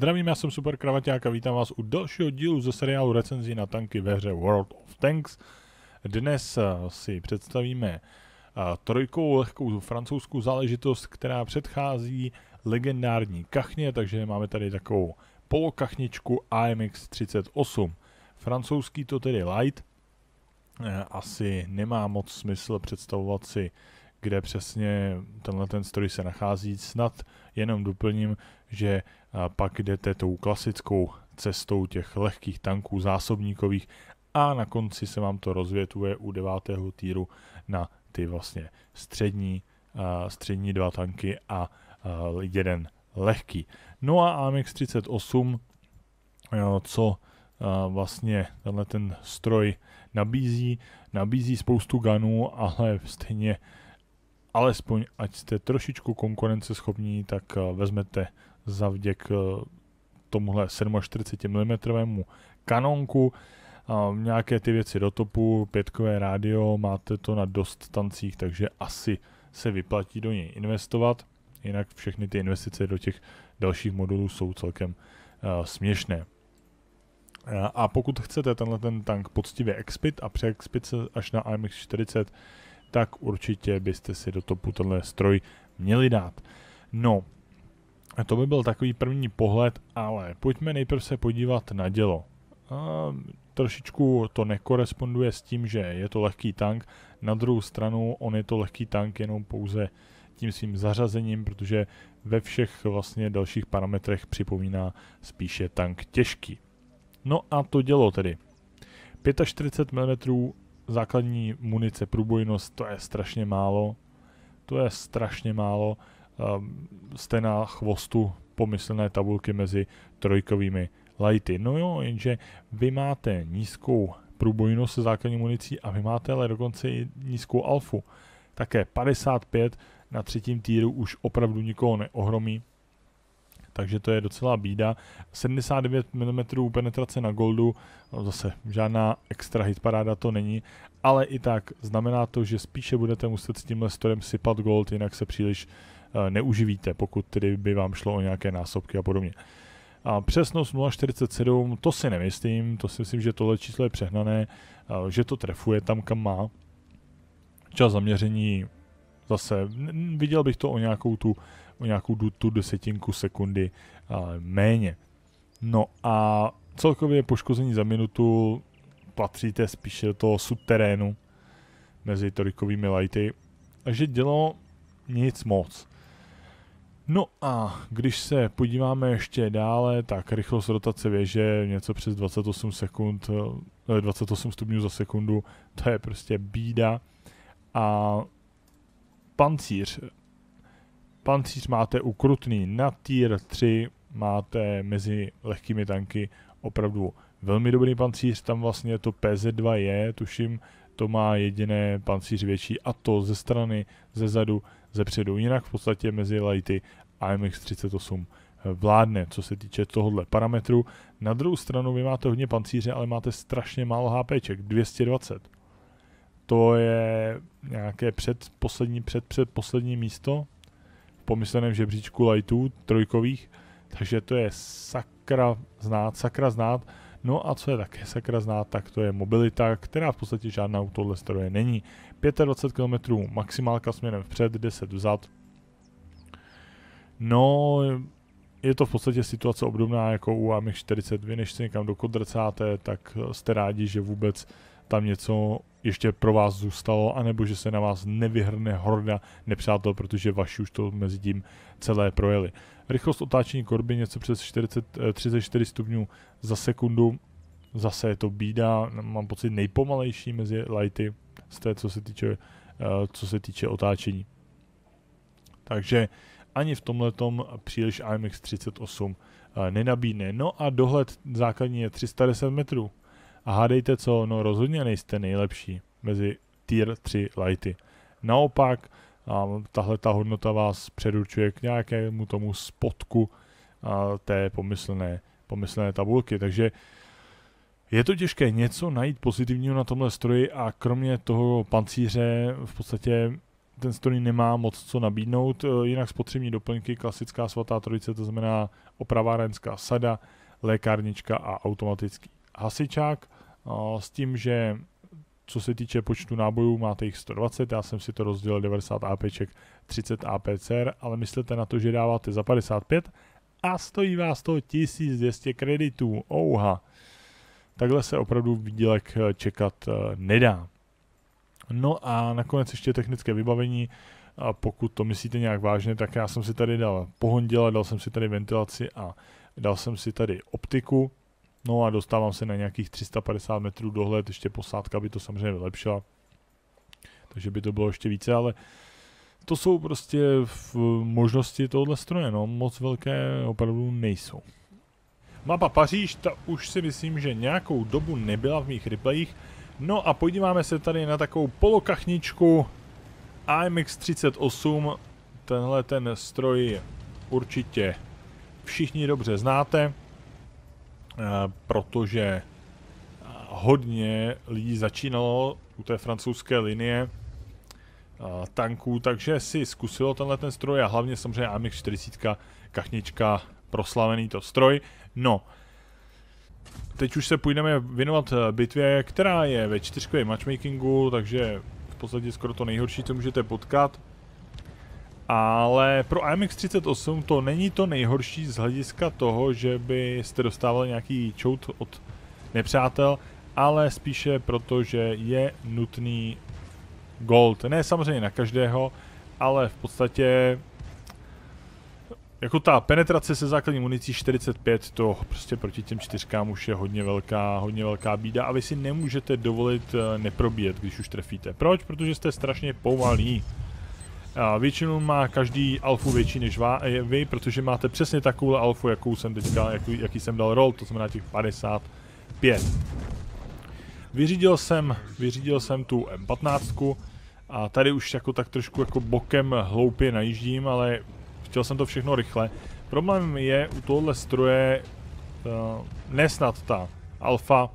Zdravím, já jsem Super Kravaťák a vítám vás u dalšího dílu ze seriálu recenzí na tanky ve hře World of Tanks. Dnes eh, si představíme eh, trojkou lehkou francouzskou záležitost, která předchází legendární kachně, takže máme tady takovou polokachničku AMX 38. Francouzský to tedy light. Eh, asi nemá moc smysl představovat si kde přesně tenhle ten stroj se nachází. Snad jenom doplním, že a pak jdete tou klasickou cestou těch lehkých tanků zásobníkových a na konci se vám to rozvětuje u devátého týru na ty vlastně střední, střední dva tanky a jeden lehký. No a AMX 38, co vlastně tenhle ten stroj nabízí, nabízí spoustu ganů, ale stejně alespoň ať jste trošičku konkurenceschopní, tak eh, vezmete za vděk eh, tomuhle 47 mm kanonku eh, nějaké ty věci do topu, pětkové rádio, máte to na dost stancích, takže asi se vyplatí do něj investovat, jinak všechny ty investice do těch dalších modulů jsou celkem uh, směšné. A pokud chcete tenhle ten tank poctivě expit a přeexpit se až na AMX40, tak určitě byste si do topu tenhle stroj měli dát. No, a to by byl takový první pohled, ale pojďme nejprve se podívat na dělo. A trošičku to nekoresponduje s tím, že je to lehký tank, na druhou stranu on je to lehký tank jenom pouze tím svým zařazením, protože ve všech vlastně dalších parametrech připomíná spíše tank těžký. No a to dělo tedy. 45 mm základní munice, průbojnost, to je strašně málo. To je strašně málo. Jste ehm, na chvostu pomyslné tabulky mezi trojkovými lighty. No jo, jenže vy máte nízkou průbojnost se základní municí a vy máte ale dokonce i nízkou alfu. Také 55 na třetím týru už opravdu nikoho neohromí takže to je docela bída. 79 mm penetrace na goldu, no zase žádná extra hitparáda to není, ale i tak znamená to, že spíše budete muset s tímhle storem sypat gold, jinak se příliš eh, neuživíte, pokud tedy by vám šlo o nějaké násobky a podobně. A přesnost 0,47, to si nemyslím, to si myslím, že tohle číslo je přehnané, eh, že to trefuje tam, kam má. Čas zaměření zase, viděl bych to o nějakou tu o nějakou tu desetinku sekundy méně. No a celkově poškození za minutu patříte spíše do toho subterénu mezi torikovými lighty, takže dělo nic moc. No a když se podíváme ještě dále, tak rychlost rotace věže něco přes 28 sekund, 28 eh, stupňů za sekundu, to je prostě bída. A pancíř pancíř máte ukrutný. Na tier 3 máte mezi lehkými tanky opravdu velmi dobrý pancíř. Tam vlastně to PZ2 je, tuším, to má jediné pancíř větší a to ze strany, ze zadu, ze předu. Jinak v podstatě mezi lighty a MX38 vládne, co se týče tohohle parametru. Na druhou stranu vy máte hodně pancíře, ale máte strašně málo HPček, 220. To je nějaké před, poslední, před, před poslední místo, pomysleném žebříčku lightů trojkových, takže to je sakra znát, sakra znát. No a co je také sakra znát, tak to je mobilita, která v podstatě žádná u tohle stroje není. 25 km maximálka směrem vpřed, 10 vzad. No, je to v podstatě situace obdobná jako u AMX 42, než se někam dokodrcáte, tak jste rádi, že vůbec tam něco ještě pro vás zůstalo, anebo že se na vás nevyhrne horda nepřátel, protože vaši už to mezi tím celé projeli. Rychlost otáčení korby něco přes 40, 34 eh, stupňů za sekundu. Zase je to bída, mám pocit nejpomalejší mezi lighty z té, co se týče, eh, co se týče otáčení. Takže ani v tomhletom příliš IMX 38 eh, nenabídne. No a dohled základní je 310 metrů. A hádejte co, no rozhodně nejste nejlepší mezi tier 3 lighty. Naopak, a tahle ta hodnota vás předurčuje k nějakému tomu spotku a té pomyslné, pomyslné tabulky. Takže je to těžké něco najít pozitivního na tomhle stroji a kromě toho pancíře v podstatě ten stroj nemá moc co nabídnout, e, jinak spotřební doplňky, klasická svatá trojice, to znamená opravárenská sada, lékárnička a automatický hasičák s tím, že co se týče počtu nábojů, máte jich 120, já jsem si to rozdělil 90 APček, 30 APCR, ale myslete na to, že dáváte za 55 a stojí vás to 1200 kreditů. Ouha. Takhle se opravdu výdělek eh, čekat eh, nedá. No a nakonec ještě technické vybavení. A pokud to myslíte nějak vážně, tak já jsem si tady dal pohonděla, dal jsem si tady ventilaci a dal jsem si tady optiku No a dostávám se na nějakých 350 metrů dohled, ještě posádka by to samozřejmě vylepšila, takže by to bylo ještě více, ale to jsou prostě v možnosti tohohle stroje, no moc velké opravdu nejsou. Mapa Paříž, ta už si myslím, že nějakou dobu nebyla v mých replayích. No a podíváme se tady na takovou polokachničku AMX38. Tenhle ten stroj určitě všichni dobře znáte. Eh, protože eh, hodně lidí začínalo u té francouzské linie eh, tanků, takže si zkusilo tenhle ten stroj a hlavně samozřejmě AMX 40 kachnička, proslavený to stroj. No, teď už se půjdeme věnovat bitvě, která je ve čtyřkovém matchmakingu, takže v podstatě skoro to nejhorší, co můžete potkat ale pro AMX38 to není to nejhorší z hlediska toho, že byste dostávali nějaký čout od nepřátel, ale spíše proto, že je nutný gold. Ne samozřejmě na každého, ale v podstatě jako ta penetrace se základní municí 45, to prostě proti těm čtyřkám už je hodně velká, hodně velká bída a vy si nemůžete dovolit eh, neprobíjet, když už trefíte. Proč? Protože jste strašně pomalý. Většinou má každý alfu větší než eh, vy, protože máte přesně takovou alfu, jakou jsem teďka, jaký, jaký jsem dal roll, to znamená těch 55. Vyřídil jsem, vyřídil jsem tu M15 a tady už jako tak trošku jako bokem hloupě najíždím, ale chtěl jsem to všechno rychle. Problém je u tohle stroje uh, nesnad ta alfa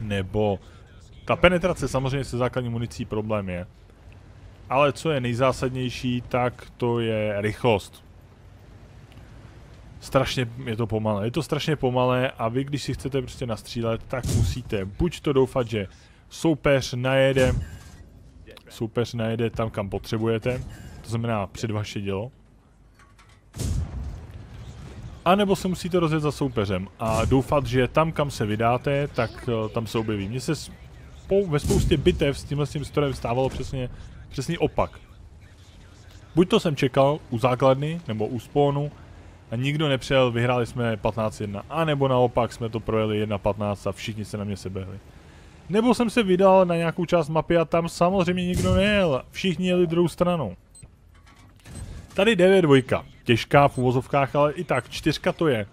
nebo ta penetrace samozřejmě se základní municí problém je ale co je nejzásadnější, tak to je rychlost. Strašně je to pomalé, je to strašně pomalé a vy, když si chcete prostě nastřílet, tak musíte buď to doufat, že soupeř najede, soupeř najede tam, kam potřebujete, to znamená před vaše dělo, a nebo se musíte rozjet za soupeřem a doufat, že tam, kam se vydáte, tak eh, tam se objeví. Mně se spou ve spoustě bitev s tímhle tím strojem stávalo přesně Přesný opak. Buď to jsem čekal u základny nebo u spónu a nikdo nepřijel, vyhráli jsme 15-1, anebo naopak jsme to projeli 1-15 a všichni se na mě sebehli. Nebo jsem se vydal na nějakou část mapy a tam samozřejmě nikdo nejel, všichni jeli druhou stranou. Tady 9 dvojka, těžká v uvozovkách, ale i tak, čtyřka to je.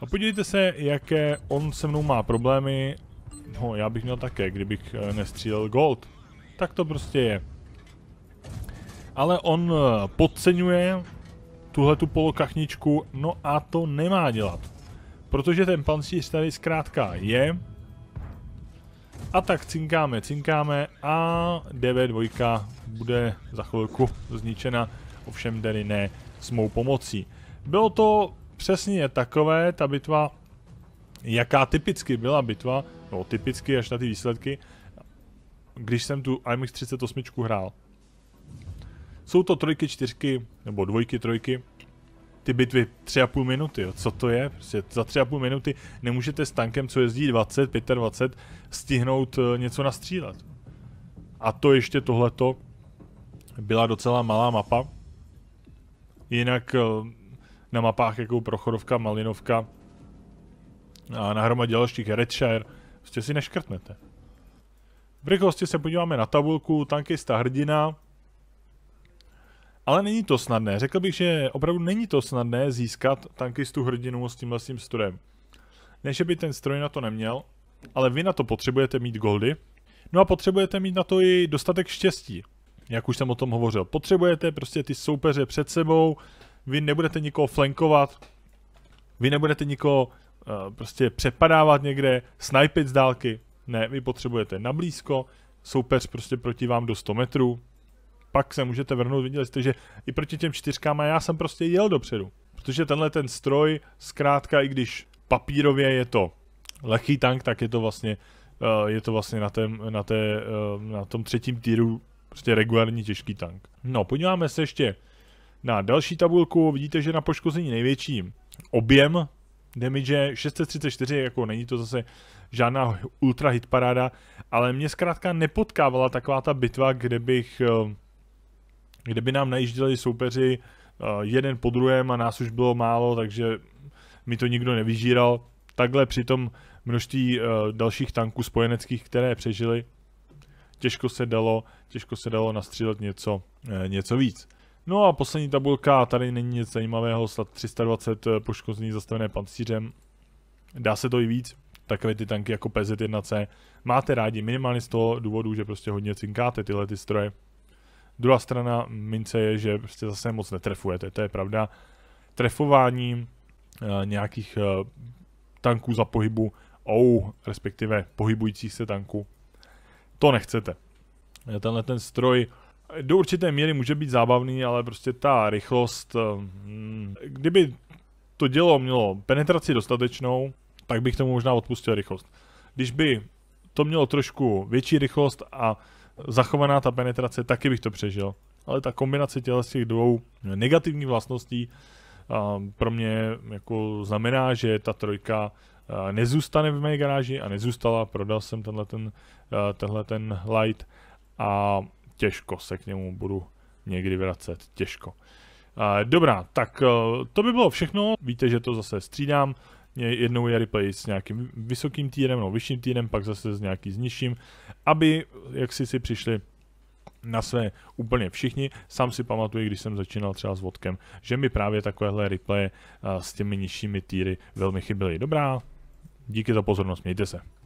A podívejte se, jaké on se mnou má problémy. No, já bych měl také, kdybych eh, nestřílel gold. Tak to prostě je ale on eh, podceňuje tuhle tu polokachničku, no a to nemá dělat. Protože ten pancíř tady zkrátka je. A tak cinkáme, cinkáme a DV2 bude za chvilku zničena, ovšem tedy ne s mou pomocí. Bylo to přesně takové, ta bitva, jaká typicky byla bitva, no typicky až na ty výsledky, když jsem tu IMX 38 hrál. Jsou to trojky, čtyřky, nebo dvojky, trojky, ty bitvy tři a půl minuty, jo. co to je? Prostě za půl minuty nemůžete s tankem, co jezdí 20, 25, stihnout eh, něco nastřílet. A to ještě tohleto byla docela malá mapa. Jinak eh, na mapách jako Prochorovka, Malinovka a na hromadě dalších Redshire prostě si neškrtnete. V rychlosti se podíváme na tabulku, tankista hrdina, ale není to snadné. Řekl bych, že opravdu není to snadné získat tankistu hrdinu s tímhle tím strojem. Ne, že by ten stroj na to neměl, ale vy na to potřebujete mít goldy. No a potřebujete mít na to i dostatek štěstí. Jak už jsem o tom hovořil. Potřebujete prostě ty soupeře před sebou, vy nebudete nikoho flankovat, vy nebudete nikoho uh, prostě přepadávat někde, Snipit z dálky. Ne, vy potřebujete na blízko, soupeř prostě proti vám do 100 metrů, pak se můžete vrhnout, viděli jste, že i proti těm čtyřkám a já jsem prostě jel dopředu. Protože tenhle ten stroj, zkrátka, i když papírově je to lehký tank, tak je to vlastně, eh, je to vlastně na, tém, na, té, eh, na tom třetím týru prostě regulární těžký tank. No, podíváme se ještě na další tabulku. Vidíte, že na poškození největší objem damage 634, jako není to zase žádná ultra hit paráda, ale mě zkrátka nepotkávala taková ta bitva, kde bych eh, kdyby nám najížděli soupeři eh, jeden po druhém a nás už bylo málo, takže mi to nikdo nevyžíral. Takhle při tom množství eh, dalších tanků spojeneckých, které přežili, těžko se dalo, těžko se dalo nastřílet něco, eh, něco víc. No a poslední tabulka, tady není nic zajímavého, snad 320 poškození zastavené pancířem. Dá se to i víc, takové ty tanky jako PZ1C máte rádi minimálně z toho důvodu, že prostě hodně cinkáte tyhle ty stroje. Druhá strana mince je, že prostě zase moc netrefujete, to je pravda. Trefování e, nějakých e, tanků za pohybu, ou, respektive pohybujících se tanků, to nechcete. Eh, tenhle ten stroj do určité míry může být zábavný, ale prostě ta rychlost, mm, kdyby to dělo mělo penetraci dostatečnou, tak bych tomu možná odpustil rychlost. Když by to mělo trošku větší rychlost a zachovaná ta penetrace, taky bych to přežil. Ale ta kombinace z těch dvou negativních vlastností pro mě jako znamená, že ta trojka nezůstane v mé garáži a nezůstala, prodal jsem tenhle ten, tenhle ten light a těžko se k němu budu někdy vracet, těžko. Dobrá, tak to by bylo všechno, víte, že to zase střídám, Vlastně jednou je replay s nějakým vysokým týrem nebo vyšším týrem, pak zase s nějakým s nižším, aby jak si si přišli na své úplně všichni. Sám si pamatuju, když jsem začínal třeba s vodkem, že mi právě takovéhle replay s těmi nižšími týry velmi chyběly. Dobrá, díky za pozornost, mějte se.